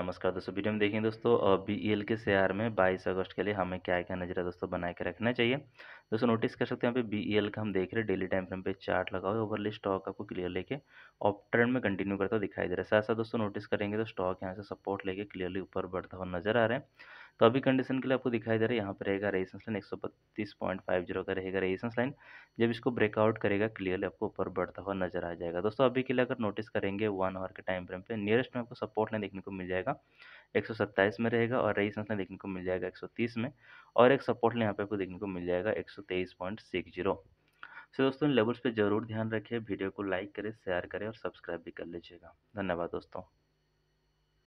नमस्कार दोस्तों वीडियो में देखिए दोस्तों बी ई एल के शेयर में 22 अगस्त के लिए हमें क्या क्या नजरिया दोस्तों बनाए के रखना चाहिए दोस्तों नोटिस कर सकते हैं यहाँ पे बी ई एल का हम देख रहे हैं डेली टाइम फ्रेम पे चार्ट लगा हुआ है ओवरली स्टॉक आपको क्लियर लेके अप ट्रेंड में कंटिन्यू करता दिखाई दे रहा है साथ साथ दोस्तों नोटिस करेंगे तो स्टॉक यहाँ से सपोर्ट लेके क्लियरली ऊपर बढ़ता हुआ नजर आ रहा है तो अभी कंडीशन के लिए आपको दिखाई दे रहा है यहाँ पर रहेगा रेजिस्टेंस लाइन एक सौ बत्तीस पॉइंट फाइव जीरो का रहेगा रेजिस्टेंस लाइन जब इसको ब्रेकआउट करेगा क्लियरली आपको ऊपर बढ़ता हुआ नजर आ जाएगा दोस्तों अभी के लिए अगर नोटिस करेंगे वन आवर के टाइम फ्रेम पे नियरेस्ट में आपको सपोर्ट लाइन देखने को मिल जाएगा एक सौ सत्ताईस में रहेगा और रेजिस्टेंस लाइन देखने को मिल जाएगा एक सौ तीस में और एक सपोर्ट लाइन यहाँ पर आपको देखने को मिल जाएगा एक सौ तेईस पॉइंट सिक्स जीरो सो दोस्तों इन लेवल्स पर जरूर ध्यान रखें वीडियो को लाइक करें शेयर करें और सब्सक्राइब भी कर लीजिएगा धन्यवाद दोस्तों